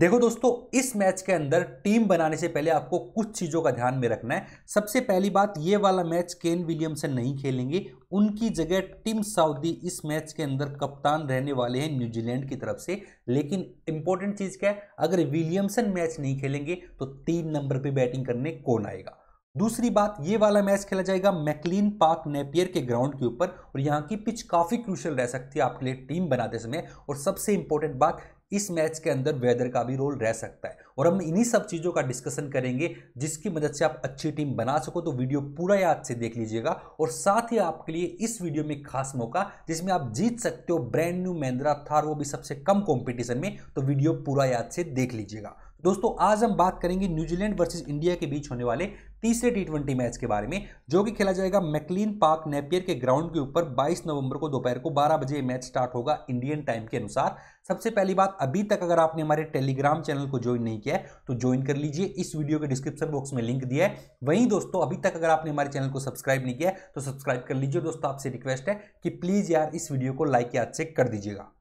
देखो दोस्तों इस मैच के अंदर टीम बनाने से पहले आपको कुछ चीज़ों का ध्यान में रखना है सबसे पहली बात ये वाला मैच केन विलियमसन नहीं खेलेंगे उनकी जगह टीम साउदी इस मैच के अंदर कप्तान रहने वाले हैं न्यूजीलैंड की तरफ से लेकिन इंपॉर्टेंट चीज़ क्या है अगर विलियमसन मैच नहीं खेलेंगे तो तीन नंबर पर बैटिंग करने कौन आएगा दूसरी बात ये वाला मैच खेला जाएगा मैकलिन पार्क नेपियर के ग्राउंड के ऊपर और यहाँ की पिच काफ़ी क्रूशल रह सकती है आपके लिए टीम बनाते समय और सबसे इंपॉर्टेंट बात इस मैच के अंदर वेदर का भी रोल रह सकता है और हम इन्हीं सब चीज़ों का डिस्कशन करेंगे जिसकी मदद से आप अच्छी टीम बना सको तो वीडियो पूरा याद से देख लीजिएगा और साथ ही आपके लिए इस वीडियो में खास मौका जिसमें आप जीत सकते हो ब्रांड न्यू महिंद्रा थार वो भी सबसे कम कॉम्पिटिशन में तो वीडियो पूरा याद से देख लीजिएगा दोस्तों आज हम बात करेंगे न्यूजीलैंड वर्सेज इंडिया के बीच होने वाले तीसरे टी मैच के बारे में जो कि खेला जाएगा मैकलीन पार्क नेपियर के ग्राउंड के ऊपर 22 नवंबर को दोपहर को 12 बजे मैच स्टार्ट होगा इंडियन टाइम के अनुसार सबसे पहली बात अभी तक अगर आपने हमारे टेलीग्राम चैनल को ज्वाइन नहीं किया है तो ज्वाइन कर लीजिए इस वीडियो के डिस्क्रिप्शन बॉक्स में लिंक दिया है वहीं दोस्तों अभी तक अगर आपने हमारे चैनल को सब्सक्राइब नहीं किया है तो सब्सक्राइब कर लीजिए दोस्तों आपसे रिक्वेस्ट है कि प्लीज़ यार इस वीडियो को लाइक याद से कर दीजिएगा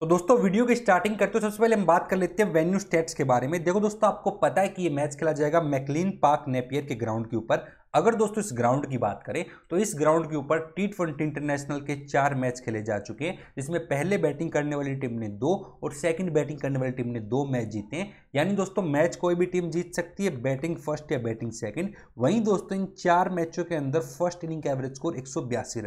तो दोस्तों वीडियो की स्टार्टिंग करते हो सबसे पहले हम बात कर लेते हैं वेन्यू स्टेट्स के बारे में देखो दोस्तों आपको पता है कि ये मैच खेला जाएगा मैकलिन पार्क नेपियर के ग्राउंड के ऊपर अगर दोस्तों इस ग्राउंड की बात करें तो इस ग्राउंड के ऊपर टी ट्वेंटी इंटरनेशनल के चार मैच खेले जा चुके हैं जिसमें पहले बैटिंग करने वाली टीम ने दो और सेकंड बैटिंग करने वाली टीम ने दो मैच जीते हैं यानी दोस्तों मैच कोई भी टीम जीत सकती है बैटिंग फर्स्ट या बैटिंग सेकंड वहीं दोस्तों इन चार मैचों के अंदर फर्स्ट इनिंग का एवरेज स्कोर एक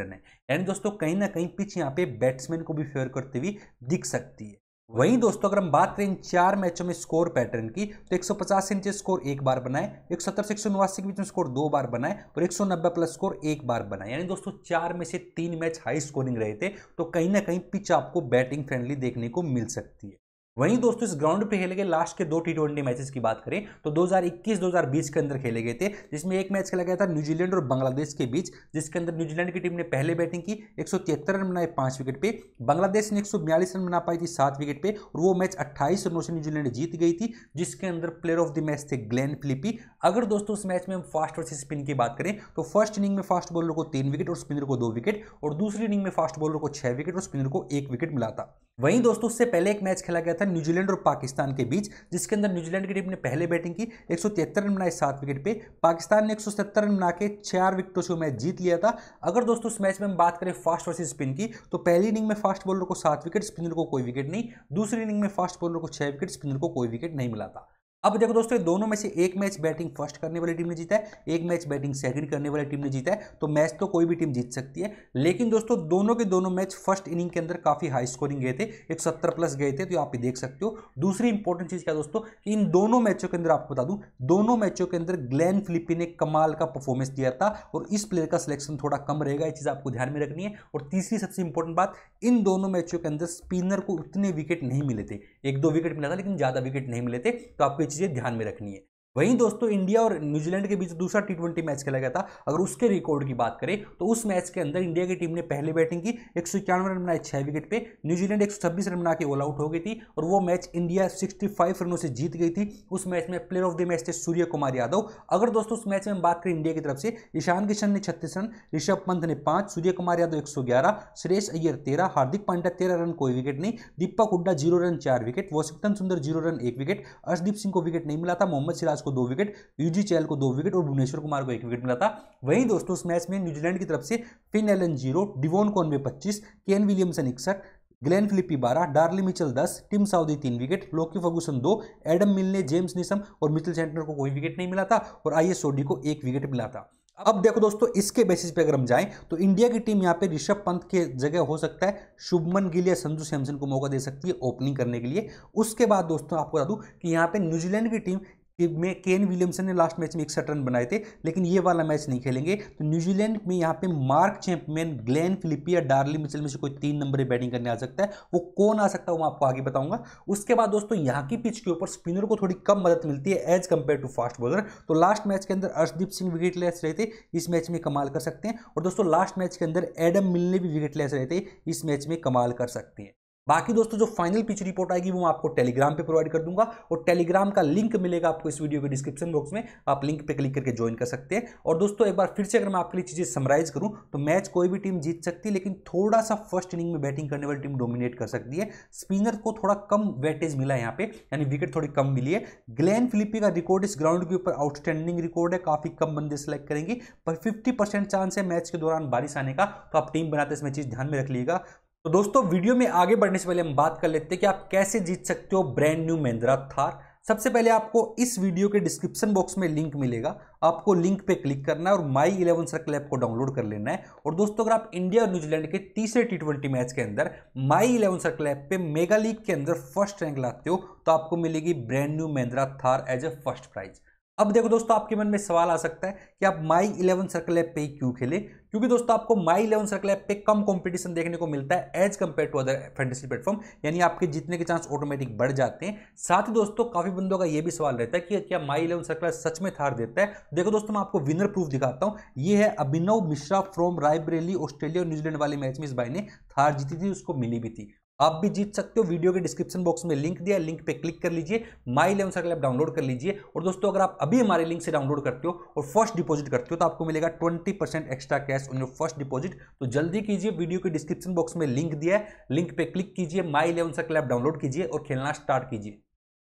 रन है यानी दोस्तों कहीं ना कहीं पिच यहाँ पे बैट्समैन को भी फेवर करती हुई दिख सकती है वहीं दोस्तों अगर हम बात करें इन चार मैचों में स्कोर पैटर्न की तो 150 से नीचे स्कोर एक बार बनाए एक सत्तर से एक के बीच में स्कोर दो बार बनाए और 190 प्लस स्कोर एक बार बनाए यानी दोस्तों चार में से तीन मैच हाई स्कोरिंग रहे थे तो कहीं ना कहीं पिच आपको बैटिंग फ्रेंडली देखने को मिल सकती है वहीं दोस्तों इस ग्राउंड पे खेले गए लास्ट के दो टी ट्वेंटी मैचेस की बात करें तो 2021-2020 के अंदर खेले गए थे जिसमें एक मैच खेला गया था न्यूजीलैंड और बांग्लादेश के बीच जिसके अंदर न्यूजीलैंड की टीम ने पहले बैटिंग की एक रन बनाए पांच विकेट पे बांग्लादेश ने एक रन बना पाई थी सात विकेट पे और वो मैच अट्ठाईस रनों से न्यूजीलैंड जीत गई थी जिसके अंदर प्लेयर ऑफ द मैच थे ग्लैन फिलिपी अगर दोस्तों उस मैच में हम फास्ट वर्सेज स्पिन की बात करें तो फर्स्ट इनिंग में फास्ट बॉलर को तीन विकेट और स्पिनर को दो विकेट और दूसरी इनिंग में फास्ट बॉलर को छह विकेट और स्पिनर को एक विकेट मिला था वहीं दोस्तों उससे पहले एक मैच खेला गया था था न्यूजीलैंड और पाकिस्तान के बीच जिसके अंदर न्यूजीलैंड की टीम ने पहले बैटिंग की एक रन बनाए सात विकेट पे पाकिस्तान ने एक रन बना के चार विकेटों से मैच जीत लिया था अगर दोस्तों इस मैच में हम बात करें फास्ट वर्सेज स्पिन की तो पहली इनिंग में फास्ट बॉलर को सात विकेट स्पिनर को कोई विकेट नहीं दूसरी इनिंग में फास्ट बॉलर को छह विकेट स्पिनर को कोई विकेट नहीं मिला था अब देखो दोस्तों दोनों में से एक मैच बैटिंग फर्स्ट करने वाली टीम ने जीता है एक मैच बैटिंग सेकंड करने वाली टीम ने जीता है तो मैच तो कोई भी टीम जीत सकती है लेकिन दोस्तों दोनों के दोनों मैच फर्स्ट इनिंग के अंदर काफी हाई स्कोरिंग गए थे एक सत्तर प्लस गए थे तो आप ये देख सकते हो दूसरी इंपॉर्टेंट चीज क्या दोस्तों इन दोनों मैचों के अंदर आपको बता दूं दोनों मैचों के अंदर ग्लैन फिलिपी ने कमाल का परफॉर्मेंस दिया था और इस प्लेयर का सिलेक्शन थोड़ा कम रहेगा ये चीज आपको ध्यान में रखनी है और तीसरी सबसे इंपॉर्टेंट बात इन दोनों मैचों के अंदर स्पिनर को उतने विकेट नहीं मिले थे एक दो विकेट मिला था लेकिन ज़्यादा विकेट नहीं मिले थे तो आपको ये चीज़ें ध्यान में रखनी है वहीं दोस्तों इंडिया और न्यूजीलैंड के बीच दूसरा टी ट्वेंटी मैच खेला गया था अगर उसके रिकॉर्ड की बात करें तो उस मैच के अंदर इंडिया की टीम ने पहले बैटिंग की एक सौ इक्यानवे रन बनाए छः विकेट पे न्यूजीलैंड एक सौ छब्बीस रन बना के ऑल आउट हो गई थी और वो मैच इंडिया सिक्सटी फाइव रनों से जीत गई थी उस मैच में प्लेयर ऑफ द मैच थे सूर्य कुमार यादव अगर दोस्तों उस मैच में हम बात करें इंडिया की तरफ से ईशान किशन ने छत्तीस रन ऋषभ पंत ने पाँच सूर्य कुमार यादव एक सौ ग्यारह सुरेश अय्यर तेरह हार्दिक पांड्या तेरह रन कोई विकेट नहीं दीपक हुड्डा जीरो रन चार wicket Washington Sundar zero run एक विकेट अर्शदीप सिंह को विकेट नहीं मिला था मोहम्मद सिराज को दो विकेट यूजी चैल को दो विकेट और भुवनेश्वर कुमार को एक विकेट मिला था वहीं दोस्तों उस मैच में न्यूजीलैंड की तरफ से Finn Allen zero Devon Conway पच्चीस केन विलियमसन इकसठ ग्लेन फिलिपी बारह डार्ली मिचल दस टिम साउदी तीन विकेट लोकी फर्गूसन दो एडम मिलने जेम्स निसम और मिचल सेंटनर को कोई विकेट नहीं मिला था और आई एस सोडी को एक विकेट मिला था अब देखो दोस्तों इसके बेसिस पे अगर हम जाएं तो इंडिया की टीम यहाँ पे ऋषभ पंत के जगह हो सकता है शुभमन गिल या संजू सैमसन को मौका दे सकती है ओपनिंग करने के लिए उसके बाद दोस्तों आपको बता दूं कि यहाँ पे न्यूजीलैंड की टीम कि में केन विलियमसन ने लास्ट मैच में इकसठ रन बनाए थे लेकिन ये वाला मैच नहीं खेलेंगे तो न्यूजीलैंड में यहाँ पे Mark Chapman Glenn Phillips Daryl Mitchell में से कोई तीन नंबर बैटिंग करने आ सकता है वो कौन आ सकता है वो आपको आगे बताऊंगा उसके बाद दोस्तों यहाँ की पिच के ऊपर स्पिनर को थोड़ी कम मदद मिलती है as compare to fast bowler तो लास्ट मैच के अंदर अर्शदीप सिंह विकेट लेस रहे थे इस मैच में कमाल कर सकते हैं और दोस्तों लास्ट मैच के अंदर एडम मिलने भी विकेट लेस रहे थे इस मैच में कमाल कर सकते हैं बाकी दोस्तों जो फाइनल पिच रिपोर्ट आएगी वो मैं आपको टेलीग्राम पे प्रोवाइड कर दूंगा और टेलीग्राम का लिंक मिलेगा आपको इस वीडियो के डिस्क्रिप्शन बॉक्स में आप लिंक पे क्लिक करके ज्वाइन कर सकते हैं और दोस्तों एक बार फिर से अगर मैं आपके लिए चीज़ें समराइज करूँ तो मैच कोई भी टीम जीत सकती है लेकिन थोड़ा सा फर्स्ट इनिंग में बैटिंग करने वाली टीम डोमिनेट कर सकती है स्पिनर को थोड़ा कम वेटेज मिला है यहाँ पे यानी विकेट थोड़ी कम मिली है ग्लैन फिलिपी का रिकॉर्ड इस ग्राउंड के ऊपर आउटस्टैंडिंग रिकॉर्ड है काफ़ी कम बंदे सेलेक्ट करेंगे पर फिफ्टी चांस है मैच के दौरान बारिश आने का तो आप टीम बनाते समय चीज़ ध्यान में रख लीजिएगा तो दोस्तों वीडियो में आगे बढ़ने से पहले हम बात कर लेते हैं कि आप कैसे जीत सकते हो ब्रांड न्यू महिंद्रा थार सबसे पहले आपको इस वीडियो के डिस्क्रिप्शन बॉक्स में लिंक मिलेगा आपको लिंक पे क्लिक करना है और माई इलेवन सर्कल ऐप को डाउनलोड कर लेना है और दोस्तों अगर आप इंडिया और न्यूजीलैंड के तीसरे टी ट्वेंटी मैच के अंदर माई इलेवन सर्कल ऐप पे मेगा लीग के अंदर फर्स्ट रैंक लाते हो तो आपको मिलेगी brand new Mahindra Thar as a first prize अब देखो दोस्तों आपके मन में सवाल आ सकता है कि आप माई इलेवन सर्कल ऐप पे ही क्यों खेले क्योंकि दोस्तों आपको माई इलेवन सर्कल ऐप पे कम कंपटीशन देखने को मिलता है as compare to other fantasy platform यानी आपके जीतने के चांस ऑटोमेटिक बढ़ जाते हैं साथ ही दोस्तों काफी बंदों का ये भी सवाल रहता है कि क्या माई इलेवन सर्कल सच में थार देता है देखो दोस्तों मैं आपको विनर प्रूफ दिखाता हूँ ये है अभिनव मिश्रा फ्रॉम रायबरेली ऑस्ट्रेलिया और न्यूजीलैंड वाले मैच में इस भाई ने थार जीती थी उसको मिली भी थी आप भी जीत सकते हो वीडियो के डिस्क्रिप्शन बॉक्स में लिंक दिया लिंक पे क्लिक कर लीजिए My Eleven Circle app download कर लीजिए और दोस्तों अगर आप अभी हमारे लिंक से डाउनलोड करते हो और फर्स्ट डिपॉजिट करते हो तो आपको मिलेगा 20 percent extra cash on your first deposit तो जल्दी कीजिए वीडियो के डिस्क्रिप्शन बॉक्स में लिंक दिया है लिंक पे क्लिक कीजिए My Eleven Circle app download कीजिए और खेलना स्टार्ट कीजिए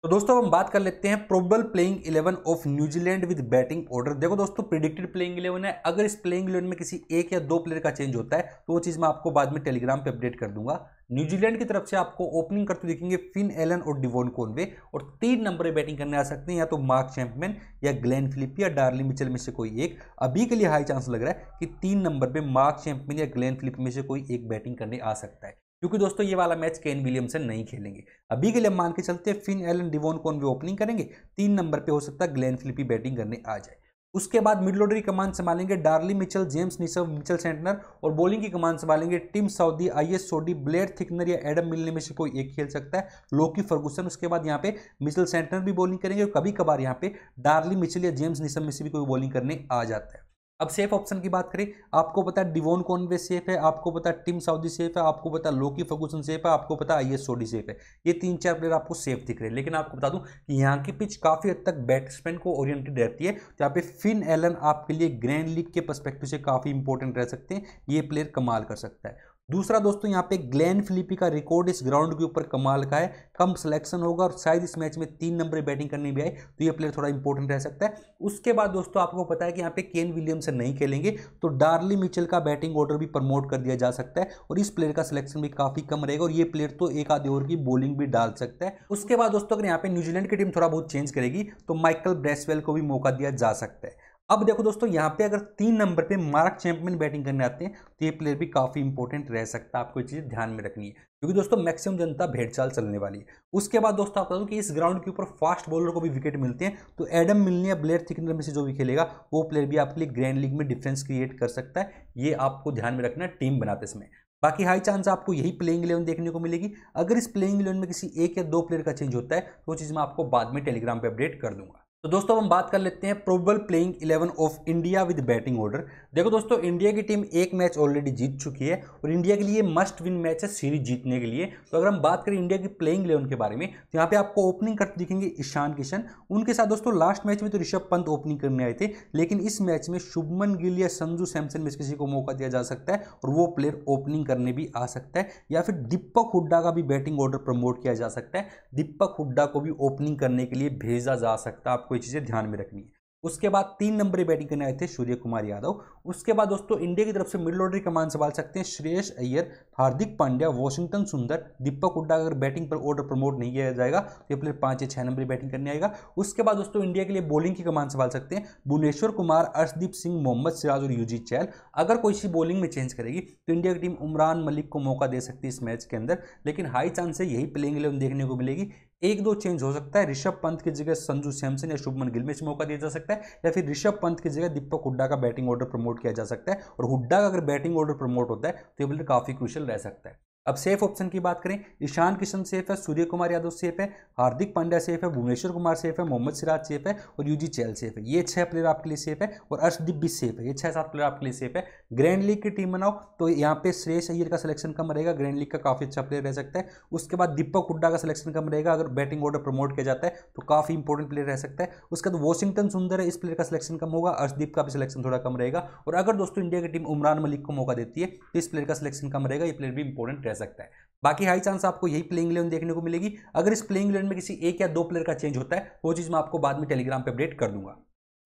तो दोस्तों हम बात कर लेते हैं probable playing eleven of New Zealand with batting order देखो दोस्तों प्रिडिक्टेड प्लेइंग इलेवन है अगर इस प्लेइंग इलेवन में किसी एक या दो प्लेयर का चेंज होता है तो वो चीज़ मैं आपको बाद में टेलीग्राम पे अपडेट कर दूंगा न्यूजीलैंड की तरफ से आपको ओपनिंग करते दिखेंगे फिन एलन और डिवोन कोनवे और तीन नंबर बैटिंग करने आ सकते हैं या तो मार्क चैंपमैन या ग्लैन फिलिप या डार्ली मिचल में से कोई एक अभी के लिए हाई चांस लग रहा है कि तीन नंबर पर मार्क चैंपमैन या ग्लैन फिलिप में से कोई एक बैटिंग करने आ सकता है क्योंकि दोस्तों ये वाला मैच केन विलियमसन नहीं खेलेंगे अभी के लिए मान के चलते फिन एलन डिवोन कौन भी ओपनिंग करेंगे तीन नंबर पे हो सकता है ग्लेन फिलिपी बैटिंग करने आ जाए उसके बाद मिड ऑर्डर की कमान संभालेंगे Daryl Mitchell James Neesham Mitchell Santner और बॉलिंग की कमान संभालेंगे Tim Southee Ish Sodhi Blair Tickner या एडम मिलने में से कोई एक खेल सकता है लोकी फर्गूसन उसके बाद यहाँ पे मिचल सेंटनर भी बॉलिंग करेंगे और कभी कभार यहाँ पे डार्ली मिचल या जेम्स निशम में से भी कोई बॉलिंग करने आ जाता है अब सेफ ऑप्शन की बात करें आपको पता है डिवोन कॉनवे सेफ है आपको पता है टिम साउदी सेफ है आपको पता है लोकी फर्गूसन सेफ है आपको पता है आई एस सोडी सेफ है ये तीन चार प्लेयर आपको सेफ दिख रहे हैं लेकिन आपको बता दूं कि यहाँ की पिच काफ़ी हद तक बैट्समैन को ओरिएंटेड रहती है तो यहाँ पे फिन एलन आपके लिए ग्रैंड लीग के परस्पेक्टिव से काफ़ी इंपॉर्टेंट रह सकते हैं ये प्लेयर कमाल कर सकता है दूसरा दोस्तों यहाँ पे ग्लेन फिलिपी का रिकॉर्ड इस ग्राउंड के ऊपर कमाल का है कम सिलेक्शन होगा और शायद इस मैच में तीन नंबर बैटिंग करने भी आए तो ये प्लेयर थोड़ा इंपॉर्टेंट रह सकता है उसके बाद दोस्तों आपको पता है कि यहाँ पे केन विलियमसन नहीं खेलेंगे तो डार्ली मिचल का बैटिंग ऑर्डर भी प्रमोट कर दिया जा सकता है और इस प्लेयर का सिलेक्शन भी काफी कम रहेगा और ये प्लेयर तो एक आधे ओवर की बॉलिंग भी डाल सकता है उसके बाद दोस्तों अगर यहाँ पे न्यूजीलैंड की टीम थोड़ा बहुत चेंज करेगी तो माइकल ब्रेसवेल को भी मौका दिया जा सकता है अब देखो दोस्तों यहाँ पे अगर तीन नंबर पे मार्क चैंपियन बैटिंग करने आते हैं तो ये प्लेयर भी काफ़ी इंपॉर्टेंट रह सकता है आपको ये चीज़ ध्यान में रखनी है क्योंकि दोस्तों मैक्सिमम जनता भेड़चाल चलने वाली है उसके बाद दोस्तों आप बताऊँ कि इस ग्राउंड के ऊपर फास्ट बॉलर को भी विकेट मिलते हैं तो एडम मिलने या ब्लेयर थिकनर में से जो भी खेलेगा वो प्लेयर भी आपके लिए ग्रैंड लीग में डिफरेंस क्रिएट कर सकता है ये आपको ध्यान में रखना टीम बनाते समय बाकी हाई चांस आपको यही प्लेइंग इलेवन देखने को मिलेगी अगर इस प्लेइंग इलेवन में किसी एक या दो प्लेयर का चेंज होता है तो चीज़ मैं आपको बाद में टेलीग्राम पर अपडेट कर दूंगा तो दोस्तों अब हम बात कर लेते हैं probable playing eleven of India with batting order देखो दोस्तों इंडिया की टीम एक मैच ऑलरेडी जीत चुकी है और इंडिया के लिए मस्ट विन मैच है सीरीज जीतने के लिए तो अगर हम बात करें इंडिया की प्लेइंग इलेवन के बारे में तो यहाँ पे आपको ओपनिंग करते दिखेंगे ईशान किशन उनके साथ दोस्तों लास्ट मैच में तो ऋषभ पंत ओपनिंग करने आए थे लेकिन इस मैच में शुभमन गिल या संजू सैमसन में किसी को मौका दिया जा सकता है और वो प्लेयर ओपनिंग करने भी आ सकता है या फिर दीपक हुड्डा का भी बैटिंग ऑर्डर प्रमोट किया जा सकता है दीपक हुड्डा को भी ओपनिंग करने के लिए भेजा जा सकता है आपको ये चीज़ें ध्यान में रखनी है उसके बाद तीन नंबर बैटिंग करने आए थे सूर्य कुमार यादव उसके बाद दोस्तों इंडिया की तरफ से मिडल ऑर्डर कमान संभाल सकते हैं श्रेयस अय्यर हार्दिक पांड्या वॉशिंगटन सुंदर दीपक हुड्डा अगर बैटिंग पर ऑर्डर प्रमोट नहीं किया जाएगा तो ये प्लेयर पांच या छह नंबर बैटिंग करने आएगा उसके बाद दोस्तों इंडिया के लिए बॉलिंग की कमान संभाल सकते हैं भुवनेश्वर कुमार अर्शदीप सिंह मोहम्मद सिराज और यूजी चैल अगर कोई सी बॉलिंग में चेंज करेगी तो इंडिया की टीम उमरान मलिक को मौका दे सकती है इस मैच के अंदर लेकिन हाई चांस है यही प्लेइंग इलेवन देखने को मिलेगी एक दो चेंज हो सकता है ऋषभ पंत की जगह संजू सैमसन या शुभमन गिल में मौका दिया जा सकता है या फिर ऋषभ पंत की जगह दीपक हुड्डा का बैटिंग ऑर्डर प्रमोट किया जा सकता है और हुड्डा का अगर बैटिंग ऑर्डर प्रमोट होता है तो ये प्लेयर काफी क्रुशल रह सकता है अब सेफ ऑप्शन की बात करें ईशान किशन सेफ है सूर्य कुमार यादव सेफ है हार्दिक पांड्या सेफ है भुवनेश्वर कुमार सेफ है मोहम्मद सिराज सेफ है और यूजी चैल सेफ है ये छह प्लेयर आपके लिए सेफ है और अर्षदीप भी सेफ है ये छह सात प्लेयर आपके लिए सेफ है ग्रैंड लीग की टीम बनाओ तो यहाँ पे श्रेष अय्यर का सिलेक्शन कम रहेगा ग्रैंड लीग का काफी अच्छा प्लेयर रह सकता है उसके बाद दीपक हुड्डा का सिलेक्शन कम रहेगा अगर बैटिंग ऑर्डर प्रमोट किया जाता है तो काफी इंपॉर्टेंट प्लेयर रह सकता है उसके बाद वॉशिंगटन सुंदर है इस प्लेयर का सिलेक्शन कम होगा अर्शदीप का भी सिलेक्शन थोड़ा कम रहेगा और अगर दोस्तों इंडिया की टीम उमरान मलिक को मौका देती है तो इस प्लेयर का सिलेक्शन कम रहेगा ये प्लेयर भी इंपॉर्टेंट रह सकता है बाकी हाई चांस आपको यही प्लेइंग इलेवन देखने को मिलेगी अगर इस प्लेइंग इलेवन में किसी एक या दो प्लेयर का चेंज होता है वो चीज़ मैं आपको बाद में टेलीग्राम पर अपडेट कर दूंगा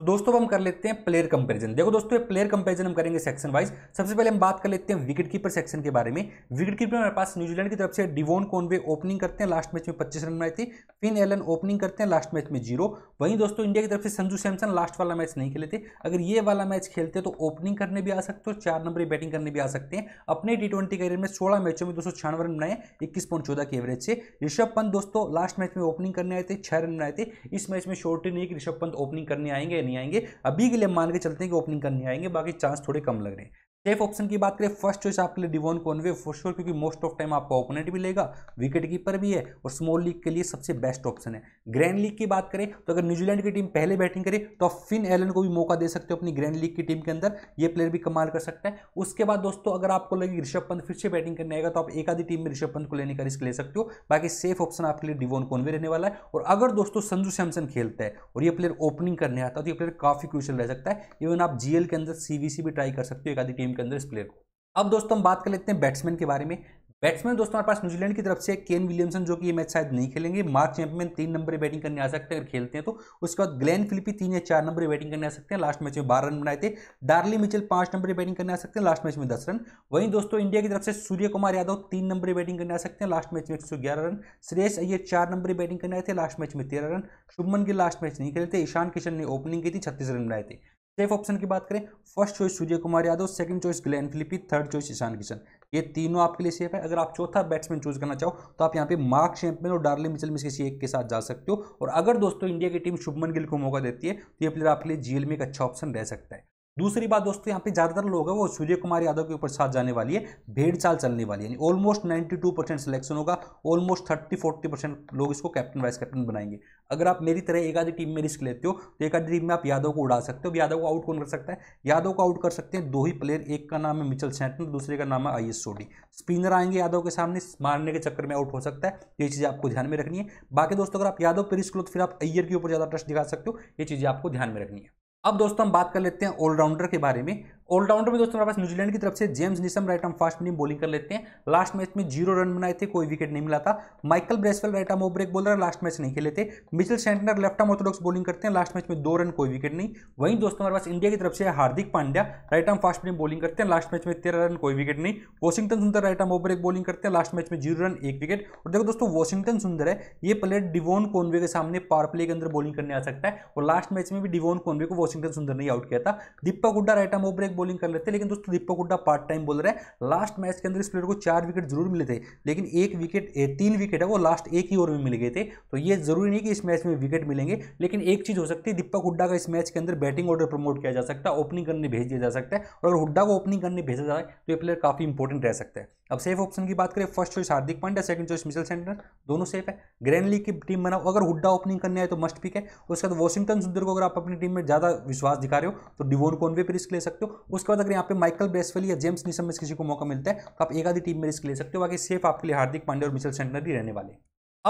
दोस्तों हम कर लेते हैं प्लेयर कंपैरिजन देखो दोस्तों ये प्लेयर कंपैरिजन हम करेंगे सेक्शन वाइज सबसे पहले हम बात कर लेते हैं विकेट कीपर सेक्शन के बारे में विकेट कीपर हमारे पास न्यूजीलैंड की तरफ से डिवोन कोनवे ओपनिंग करते हैं लास्ट मैच में पच्चीस रन बनाए थे फिन एलन ओपनिंग करते हैं लास्ट मैच में जीरो वहीं दोस्तों इंडिया की तरफ से संजू सैमसन लास्ट वाला मैच नहीं खेले थे अगर ये वाला मैच खेलते तो ओपनिंग करने भी आ सकते हो चार नंबर बैटिंग करने भी आ सकते हैं अपने टी ट्वेंटी करियर में सोलह मैचों में दो रन बनाए इक्कीस पॉइंट चौदह की एवरेज से ऋषभ पंत दोस्तों लास्ट मैच में ओपनिंग करने आए थे छह रन बनाए थे इस मैच में शॉर्ट नहीं कि ऋषभ पंत ओपनिंग करने आएंगे नहीं आएंगे अभी के लिए मान के चलते हैं कि ओपनिंग करने आएंगे बाकी चांस थोड़े कम लग रहे हैं सेफ ऑप्शन की बात करें फर्स्ट चॉइस आपके लिए डिवॉन कॉनवे फॉर श्योर क्योंकि मोस्ट ऑफ टाइम आपका ओपोनेंट भी लेगा विकेट कीपर भी है और स्मॉल लीग के लिए सबसे बेस्ट ऑप्शन है ग्रैंड लीग की बात करें तो अगर न्यूजीलैंड की टीम पहले बैटिंग करे तो आप फिन एलन को भी मौका दे सकते हो अपनी ग्रैंड लीग की टीम के अंदर ये प्लेयर भी कमाल कर सकता है उसके बाद दोस्तों अगर आपको लगे ऋषभ पंत फिर से बैटिंग करने आएगा तो आप एक आधी टीम में ऋषभ पंत को लेने का रिस्क ले सकते हो बाकी सेफ ऑप्शन आपके लिए डिवॉन कॉनवे रहने वाला है और अगर दोस्तों संजू सैमसन खेलता है और ये प्लेयर ओपनिंग करने आता है तो ये प्लेयर काफी क्रूशल रह सकता है इवन आप जीएल के अंदर सीवीसी भी ट्राई कर सकते हो एक आधी टीम गेम के अंदर इस प्लेयर को अब दोस्तों हम बात कर लेते हैं बैट्समैन के बारे में बैट्समैन दोस्तों हमारे पास न्यूजीलैंड की तरफ से केन विलियमसन जो कि ये मैच शायद नहीं खेलेंगे मार्क चैंपियन तीन नंबर बैटिंग करने आ सकते हैं अगर खेलते हैं तो उसके बाद ग्लैन फिलिपी तीन या चार नंबर बैटिंग करने आ सकते हैं लास्ट मैच में बारह रन बनाए थे डार्ली मिचल पांच नंबर बैटिंग करने आ सकते हैं लास्ट मैच में दस रन वहीं दोस्तों इंडिया की तरफ से सूर्य कुमार यादव तीन नंबर बैटिंग करने आ सकते हैं लास्ट मैच में एक रन श्रेष अय्यर चार नंबर बैटिंग करने आए थे लास्ट मैच में तेरह run Shubman Gill last match नहीं खेले थे ईशान किशन ने ओपनिंग की थी छत्तीस रन बनाए थे सेफ ऑप्शन की बात करें first choice Surya Kumar Yadav second choice Glenn Phillips third choice Ishan Kishan ये तीनों आपके लिए सेफ है अगर आप चौथा बैट्समैन चूज करना चाहो तो आप यहाँ पे मार्क चैंपियन और डार्ली मिचल में किसी एक के साथ जा सकते हो और अगर दोस्तों इंडिया की टीम शुभमन गिल को मौका देती है तो ये प्लेयर आपके लिए जीएल में एक अच्छा ऑप्शन रह सकता है दूसरी बात दोस्तों यहाँ पे ज़्यादातर लोग हैं वो सूर्य कुमार यादव के ऊपर साथ जाने वाली है भेड़ चाल चलने वाली है ऑलमोस्ट 92 परसेंट सिलेक्शन होगा ऑलमोस्ट 30 40 परसेंट लोग इसको कैप्टन वाइस कैप्टन बनाएंगे अगर आप मेरी तरह एक आधी टीम में रिस्क लेते हो तो एक आधी टीम में आप यादव को उड़ा सकते हो यादव को आउट कौन कर सकता है यादव को आउट कर सकते हैं दो ही प्लेयर एक का नाम है मिचल सैटन दूसरे का नाम है आई एस सोडी स्पिनर आएंगे यादव के सामने मारने के चक्कर में आउट हो सकता है ये चीज़ें आपको ध्यान में रखनी है बाकी दोस्तों अगर आप यादव पर रिस्क लो तो फिर आप अय्यर के ऊपर ज़्यादा ट्रस्ट दिखा सकते हो ये चीज़ें आपको ध्यान में रखनी है अब दोस्तों हम बात कर लेते हैं ऑलराउंडर के बारे में ऑलराउंडर में दोस्तों हमारे पास न्यूजीलैंड की तरफ से James Neesham right arm fast medium bowling कर लेते हैं लास्ट मैच में जीरो रन बनाए थे कोई विकेट नहीं मिला था Michael Bracewell right arm break bowler last match नहीं खेले थे Mitchell Santner left arm orthodox bowling करते हैं लास्ट मैच में दो रन कोई विकेट नहीं वहीं दोस्तों हमारे पास इंडिया की तरफ से Hardik Pandya right arm fast medium bowling करते हैं लास्ट मैच में तेरह रन कोई विकेट नहीं वॉशिंगटन सुंदर राइट आर्म ब्रेक बॉलिंग करते हैं लास्ट मैच में जीरो रन एक विकेट और देखो दोस्तों वॉशिंगटन सुंदर है ये प्लेयर डिवोन कोनवे के सामने पार प्ले के अंदर बॉलिंग करने आ सकता है और लास्ट मैच में भी डिवोन कोनवे को वॉशिंगटन सुंदर ने आउट किया था Deepak Hooda right arm break तक बॉलिंग कर लेते हैं लेकिन दोस्तों दीपक हुड्डा पार्ट टाइम बोल रहे हैं लास्ट मैच के अंदर इस प्लेयर को चार विकेट जरूर मिले थे लेकिन एक विकेट तीन विकेट है वो लास्ट एक ही ओवर में मिल गए थे तो ये जरूरी नहीं कि इस मैच में विकेट मिलेंगे लेकिन एक चीज़ हो सकती है दीपक हुड्डा का इस मैच के अंदर बैटिंग ऑर्डर प्रमोट किया जा सकता है ओपनिंग करने भेज दिया जा सकता है और अगर हुड्डा को ओपनिंग करने भेजा जाए तो ये प्लेयर काफ़ी इंपॉर्टेंट रह सकता है अब सेफ ऑप्शन की बात करें first choice Hardik Pandya second choice Mitchell Santner दोनों सेफ है ग्रैंड लीग की टीम बनाओ अगर हुड्डा ओपनिंग करने आए तो मस्ट पिक है उसके बाद वॉशिंगटन सुंदर को अगर आप अपनी टीम में ज़्यादा विश्वास दिखा रहे हो तो डिवोन कॉन्वे भी रिस्क ले सकते हो उसके बाद अगर यहाँ पे माइकल ब्रेसवेल या जेम्स निशम में किसी को मौका मिलता है तो आप एक आधी टीम में रिस्क ले सकते हो बाकी सेफ आपके लिए हार्दिक पांडे और मिशेल सेंटर ही रहने वाले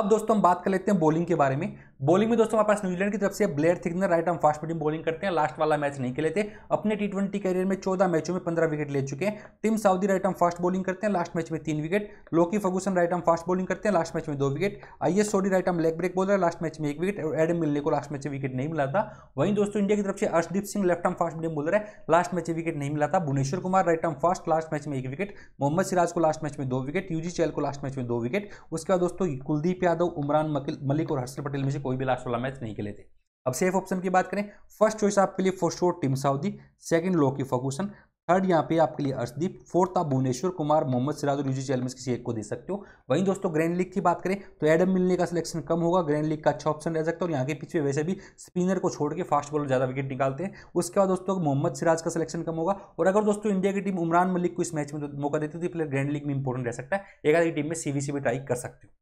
अब दोस्तों हम बात कर लेते हैं बॉलिंग के बारे में बॉलिंग में दोस्तों हमारे पास न्यूजीलैंड की तरफ से Blair Tickner right arm fast medium bowling करते हैं लास्ट वाला मैच नहीं खेले थे अपने टी ट्वेंटी करियर में चौदह मैचों में पंद्रह विकेट ले चुके हैं Tim Southee right arm fast bowling करते हैं लास्ट मैच में तीन wicket Lockie Ferguson right arm fast bowling करते हैं लास्ट मैच में दो wicket Ish Sodhi right arm leg break bowler last match में एक विकेट और एडम मिलने को लास्ट मैच में विकेट नहीं मिला था वहीं दोस्तों इंडिया की तरफ से Arshdeep Singh left arm fast medium bowler है लास्ट मैच में विकेट नहीं मिला था Bhuvneshwar Kumar right arm fast last match में एक विकेट मोहम्मद सिराज को लास्ट मैच में दो विकेट यूजी चैल को लास्ट मैच में दो विकेट उसके बाद दोस्तों कुलदीप यादव उमरान मलिक और हर्षल पटेल में से कोई कोई भी लास्ट वाला मैच नहीं खेले थे अब सेफ ऑप्शन की बात करें फर्स्ट चॉइस आपके लिए for sure team Southee second Lockie Ferguson third यहाँ पे आपके लिए अर्शदीप फोर्थ आप भुवनेश्वर कुमार मोहम्मद सिराज और यूजी चैलमेंस किसी एक को दे सकते हो वहीं दोस्तों ग्रैंड लीग की बात करें तो एडम मिलने का सिलेक्शन कम होगा ग्रैंड लीग का अच्छा ऑप्शन रह सकता है और यहाँ के पीछे वैसे भी स्पिनर को छोड़ के फास्ट बॉलर ज़्यादा विकेट निकालते हैं उसके बाद दोस्तों मोहम्मद सिराज का सिलेक्शन कम होगा और अगर दोस्तों इंडिया की टीम उमरान मलिक को इस मैच में मौका देती है तो प्लेयर ग्रैंड लीग में इंपॉर्टेंट रह सकता है एक आधी टीम में सीवीसी भी ट्राई कर सकते हो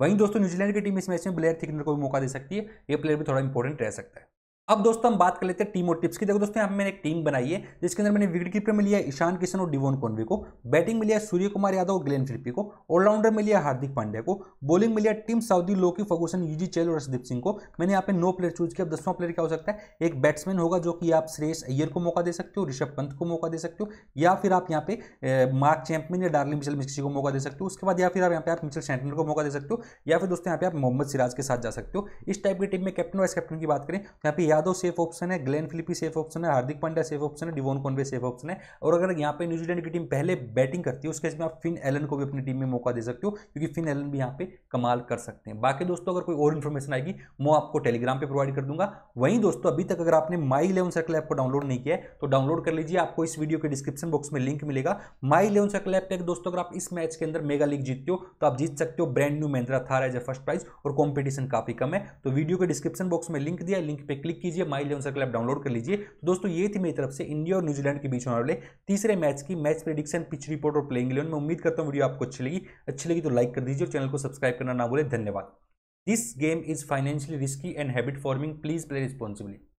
वहीं दोस्तों न्यूजीलैंड की टीम इस मैच में ब्लेयर थिकनर को भी मौका दे सकती है ये प्लेयर भी थोड़ा इंपॉर्टेंट रह सकता है अब दोस्तों हम बात कर लेते हैं टीम और टिप्स की देखो दोस्तों यहाँ मैंने एक टीम बनाई है जिसके अंदर मैंने विकेट कीपर में लिया ईशान किशन और डिवोन कोनवी को बैटिंग में लिया सूर्य कुमार यादव और ग्लेन फिरपी को ऑलराउंडर में लिया हार्दिक पांड्या को बॉलिंग में लिया team Southee Lockie Ferguson Yuzi Chahal और हर्षदीप सिंह को मैंने यहाँ पे नो प्लेयर चूज किया दसवां प्लेयर क्या हो सकता है एक बैट्समैन होगा जो कि आप श्रेष अय्यर को मौका दे सकते हो ऋषभ पंत को मौका दे सकते हो या फिर आप यहाँ पे मार्क चैंपियन या डार्लिंग मिचल मिस्सी को मौका दे सकते हो उसके बाद या फिर आप यहाँ पे आप मिचल सेंटनर को मौका दे सकते हो या फिर दोस्तों यहाँ पे आप मोहम्मद सिराज के साथ जा सकते हो इस टाइप की टीम में कैप्टन वाइस कैप्टन की बात करें तो यहाँ पे यादव सेफ ऑप्शन है ग्लेन फिलिपी सेफ ऑप्शन है हार्दिक पांड्या सेफ ऑप्शन है डिवोन कॉन्वे सेफ ऑप्शन है और अगर यहाँ पे न्यूजीलैंड की टीम पहले बैटिंग करती है उसके इसमें आप फिन एलन को भी अपनी टीम में मौका दे सकते हो क्योंकि फिन एलन भी यहाँ पे कमाल कर सकते हैं बाकी दोस्तों अगर कोई और इन्फॉर्मेशन आएगी मैं आपको टेलीग्राम पर प्रोवाइड कर दूंगा वहीं दोस्तों अभी तक अगर आपने माई इलेवन सर्कल ऐप को डाउनलोड नहीं किया तो डाउनलोड कर लीजिए आपको इस वीडियो के डिस्क्रिप्शन बॉक्स में लिंक मिलेगा माई इलेवन सर्कल ऐप पर दोस्तों अगर आप इस मैच के अंदर मेगा लीग जीतते हो तो आप जीत सकते हो brand new Mahindra Thar as a first prize और कॉम्पिटिशन काफी कम है तो वीडियो के डिस्क्रिप्शन बॉक्स में लिंक दिया लिंक पे क्लिक कीजिए My Eleven Circle app download कर लीजिए तो दोस्तों ये थी मेरी तरफ से इंडिया और न्यूजीलैंड के बीच होने वाले तीसरे मैच की मैच प्रिडिक्शन पिच रिपोर्ट और प्लेइंग इलेवन में उम्मीद करता हूँ वीडियो आपको अच्छी लगी अच्छी लगी तो लाइक कर दीजिए और चैनल को सब्सक्राइब करना ना बोले धन्यवाद this game is financially risky and habit forming please play responsibly